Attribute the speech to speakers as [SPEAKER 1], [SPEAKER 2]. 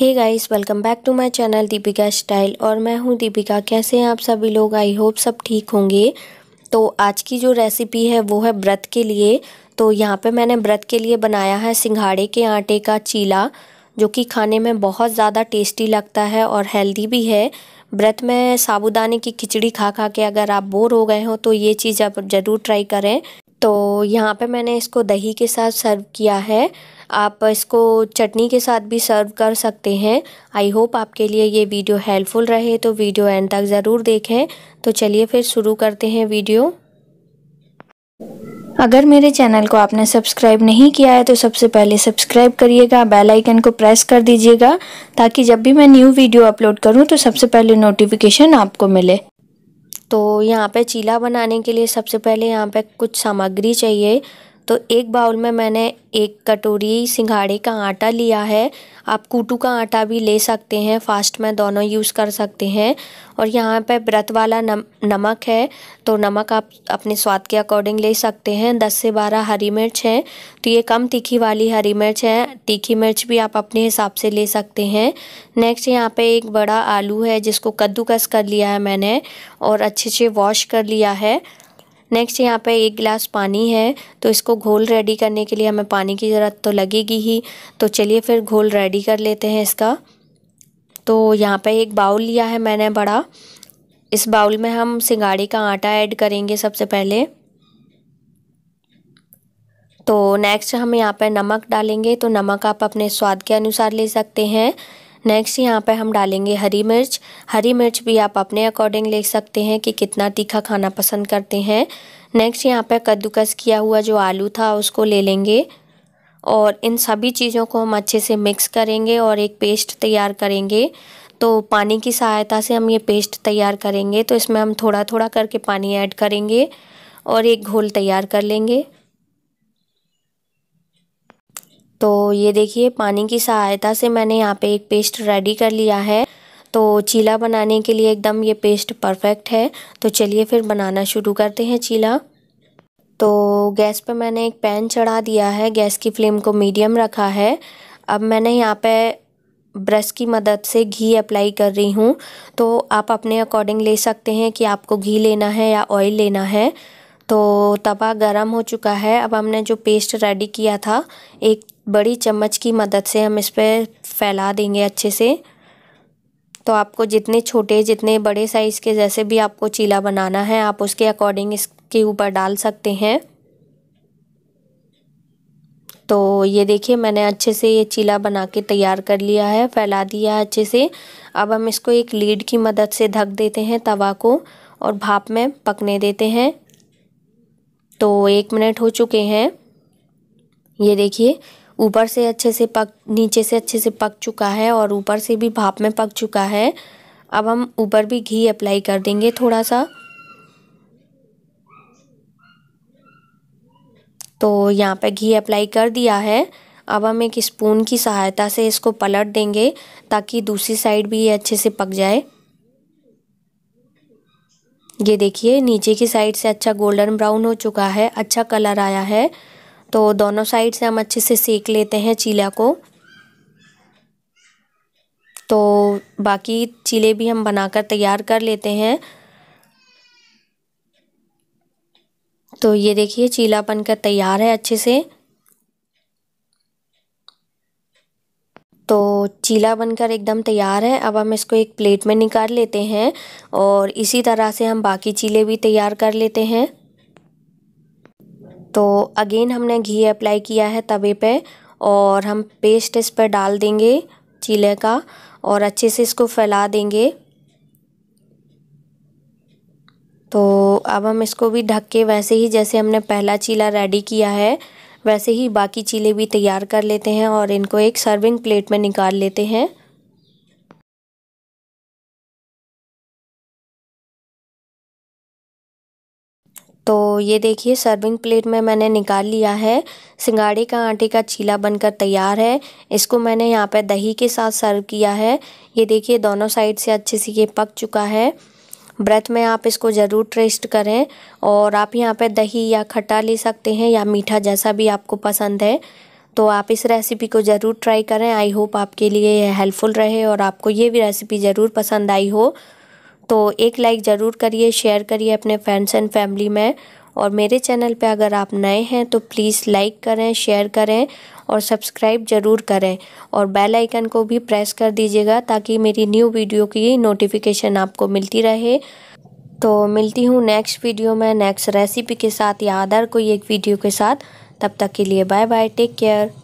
[SPEAKER 1] hey guys welcome back to my channel Deepika style और मैं हूं दीपिका कैसे हैं आप सभी लोग आई होप सब ठीक होंगे तो आज की जो रेसिपी है वो है व्रत के लिए तो यहाँ पे मैंने व्रत के लिए बनाया है सिंघाड़े के आटे का चीला जो कि खाने में बहुत ज़्यादा टेस्टी लगता है और हेल्दी भी है व्रत में साबुदाने की खिचड़ी खा खा के अगर आप बोर हो गए हो तो ये चीज़ आप ज़रूर ट्राई करें तो यहाँ पे मैंने इसको दही के साथ सर्व किया है आप इसको चटनी के साथ भी सर्व कर सकते हैं आई होप आपके लिए ये वीडियो हेल्पफुल रहे तो वीडियो एंड तक ज़रूर देखें तो चलिए फिर शुरू करते हैं वीडियो अगर मेरे चैनल को आपने सब्सक्राइब नहीं किया है तो सबसे पहले सब्सक्राइब करिएगा बेल आइकन को प्रेस कर दीजिएगा ताकि जब भी मैं न्यू वीडियो अपलोड करूं तो सबसे पहले नोटिफिकेशन आपको मिले तो यहाँ पे चीला बनाने के लिए सबसे पहले यहाँ पे कुछ सामग्री चाहिए तो एक बाउल में मैंने एक कटोरी सिंघाड़े का आटा लिया है आप कूटू का आटा भी ले सकते हैं फास्ट में दोनों यूज़ कर सकते हैं और यहाँ पे व्रत वाला नम नमक है तो नमक आप अपने स्वाद के अकॉर्डिंग ले सकते हैं दस से बारह हरी मिर्च है तो ये कम तीखी वाली हरी मिर्च है तीखी मिर्च भी आप अपने हिसाब से ले सकते हैं नेक्स्ट यहाँ पर एक बड़ा आलू है जिसको कद्दूकस कर लिया है मैंने और अच्छे से वॉश कर लिया है नेक्स्ट यहाँ पे एक गिलास पानी है तो इसको घोल रेडी करने के लिए हमें पानी की ज़रूरत तो लगेगी ही तो चलिए फिर घोल रेडी कर लेते हैं इसका तो यहाँ पे एक बाउल लिया है मैंने बड़ा इस बाउल में हम सिंगाड़ी का आटा ऐड करेंगे सबसे पहले तो नेक्स्ट हम यहाँ पर नमक डालेंगे तो नमक आप अपने स्वाद के अनुसार ले सकते हैं नेक्स्ट यहाँ पे हम डालेंगे हरी मिर्च हरी मिर्च भी आप अपने अकॉर्डिंग ले सकते हैं कि कितना तीखा खाना पसंद करते हैं नेक्स्ट यहाँ पे कद्दूकस किया हुआ जो आलू था उसको ले लेंगे और इन सभी चीज़ों को हम अच्छे से मिक्स करेंगे और एक पेस्ट तैयार करेंगे तो पानी की सहायता से हम ये पेस्ट तैयार करेंगे तो इसमें हम थोड़ा थोड़ा करके पानी ऐड करेंगे और एक घोल तैयार कर लेंगे तो ये देखिए पानी की सहायता से मैंने यहाँ पे एक पेस्ट रेडी कर लिया है तो चीला बनाने के लिए एकदम ये पेस्ट परफेक्ट है तो चलिए फिर बनाना शुरू करते हैं चीला तो गैस पे मैंने एक पैन चढ़ा दिया है गैस की फ्लेम को मीडियम रखा है अब मैंने यहाँ पे ब्रश की मदद से घी अप्लाई कर रही हूँ तो आप अपने अकॉर्डिंग ले सकते हैं कि आपको घी लेना है या ऑयल लेना है तो तवा गरम हो चुका है अब हमने जो पेस्ट रेडी किया था एक बड़ी चम्मच की मदद से हम इस पर फैला देंगे अच्छे से तो आपको जितने छोटे जितने बड़े साइज़ के जैसे भी आपको चीला बनाना है आप उसके अकॉर्डिंग इसके ऊपर डाल सकते हैं तो ये देखिए मैंने अच्छे से ये चीला बना के तैयार कर लिया है फैला दिया है अच्छे से अब हम इसको एक लीड की मदद से ढक देते हैं तवा को और भाप में पकने देते हैं तो एक मिनट हो चुके हैं ये देखिए ऊपर से अच्छे से पक नीचे से अच्छे से पक चुका है और ऊपर से भी भाप में पक चुका है अब हम ऊपर भी घी अप्लाई कर देंगे थोड़ा सा तो यहाँ पे घी अप्लाई कर दिया है अब हम एक स्पून की सहायता से इसको पलट देंगे ताकि दूसरी साइड भी ये अच्छे से पक जाए ये देखिए नीचे की साइड से अच्छा गोल्डन ब्राउन हो चुका है अच्छा कलर आया है तो दोनों साइड से हम अच्छे से सेक लेते हैं चीला को तो बाकी चीले भी हम बनाकर तैयार कर लेते हैं तो ये देखिए चीला बनकर तैयार है अच्छे से तो चीला बनकर एकदम तैयार है अब हम इसको एक प्लेट में निकाल लेते हैं और इसी तरह से हम बाकी चीले भी तैयार कर लेते हैं तो अगेन हमने घी अप्लाई किया है तवे पे और हम पेस्ट इस पर डाल देंगे चीले का और अच्छे से इसको फैला देंगे तो अब हम इसको भी ढक के वैसे ही जैसे हमने पहला चीला रेडी किया है वैसे ही बाकी चीले भी तैयार कर लेते हैं और इनको एक सर्विंग प्लेट में निकाल लेते हैं तो ये देखिए सर्विंग प्लेट में मैंने निकाल लिया है सिंगाड़े का आटे का चीला बनकर तैयार है इसको मैंने यहाँ पर दही के साथ सर्व किया है ये देखिए दोनों साइड से अच्छे से ये पक चुका है व्रत में आप इसको ज़रूर टेस्ट करें और आप यहाँ पर दही या खट्टा ले सकते हैं या मीठा जैसा भी आपको पसंद है तो आप इस रेसिपी को ज़रूर ट्राई करें आई होप आपके लिए यह हेल्पफुल रहे और आपको ये भी रेसिपी ज़रूर पसंद आई हो तो एक लाइक ज़रूर करिए शेयर करिए अपने फ्रेंड्स एंड फैमिली में और मेरे चैनल पे अगर आप नए हैं तो प्लीज़ लाइक करें शेयर करें और सब्सक्राइब ज़रूर करें और बेल आइकन को भी प्रेस कर दीजिएगा ताकि मेरी न्यू वीडियो की नोटिफिकेशन आपको मिलती रहे तो मिलती हूँ नेक्स्ट वीडियो में नेक्स्ट रेसिपी के साथ या अदर कोई एक वीडियो के साथ तब तक के लिए बाय बाय टेक केयर